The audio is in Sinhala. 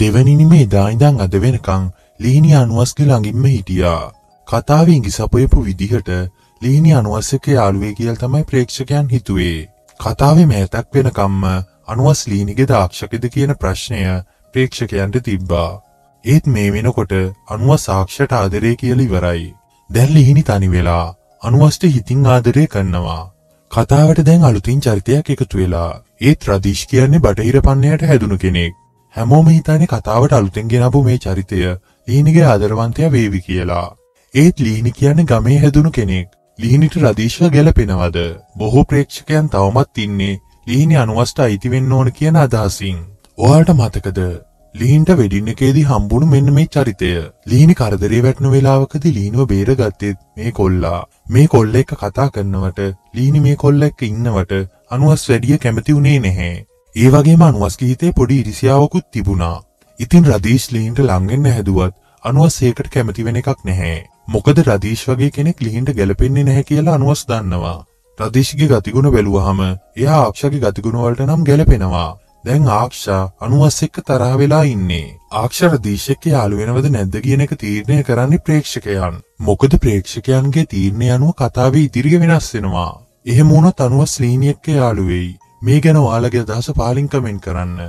දෙවැනිනිම එදා ඉඳන් අද වෙනකං ලීනි අනුවස්ක ළඟින්ම හිටියා. කතාව ඉඟි සපයපු විදිහට ලීනි අනුවස්සක යාළුවේ කියල් තමයි ප්‍රේක්ෂකයන් හිතුවේ. කතාවේ මෑතක් වෙනකම්ම අනුවස් ලීනිගෙ දාක්ෂකද කියන ප්‍රශ්නය ප්‍රේක්ෂකයන්ට තිබ්බා. ඒත් මේ වෙනකොට අනුව සාක්ෂට ආදරය කියල ඉවරයි. දැන් ලිහිනි තනි වෙලා අනුවස්ට හිතින් ආදරය කරනවා. කතාවට දැන් අලුතින් චරිතයක් එකතු වෙලා ඒත් රදීශ් කියන්නේ බටහිර පන්නයට හැදුණු කෙනෙක්. හැමෝම හිතන්නේ කතාවට අලුතෙන් ගෙනපු මේ චරිතය ලීනිගේ ආදරවන්තයා වේවි කියලා. ඒත් ලීනි කියන්නේ ගමේ හැදුණු කෙනෙක්. ලීනිට රදීශ්ව ගැලපෙනවද? බොහෝ ප්‍රේක්ෂකයන් තවමත් ඉන්නේ ලීනි අනුවස්ට අයිති වෙන්න ඕන කියන අදහසින්. ඔයාලට මතකද? ලීන්ට වෙඩින් එකේදී හම්බුණු මෙන්න මේ චරිතය. ලීනි කරදරේ වැටුණු වෙලාවකදී ලීනුව බේරගත්තේ මේ කොල්ලා. මේ කොල්ල එක්ක කතා කරනවට ලීනි මේ කොල්ල එක්ක ඉන්නවට අනුවස් වැඩිය කැමති උනේ නැහැ. ඒ වගේම අනුවස්ගේ හිතේ පොඩි ඉරිසියාවකුත් තිබුණා. ඉතින් රදීශ් ලීන්ට ලංගෙන්න හැදුවත් අනුවස් ඒකට කැමති වෙන එකක් නැහැ. මොකද රදීශ් වගේ කෙනෙක් ලිහින්ට ගැලපෙන්නේ නැහැ කියලා අනුවස් දන්නවා. රදීශ්ගේ ගතිගුණ බැලුවහම එයා ආක්ෂගේ ගතිගුණ වලට නම් ගැලපෙනවා. දැන් ආක්ෂා අනුවස් එක්ක තරහ වෙලා ඉන්නේ. ආක්ෂා රදීශෙක්ගේ යාළු වෙනවද නැද්ද කියන එක තීරණය කරන්නේ ප්‍රේක්ෂකයන්. මොකද ප්‍රේක්ෂකයන්ගේ තීරණය අනුව කතාවේ ඉදිරිය වෙනස් වෙනවා. එහෙම වුණොත් අනුවස් ලීනියෙක්ගේ යාළු වෙයි. මේ ගැන ඔයාලගේ අදහස පාලිං කමෙන්ට් කරන්න.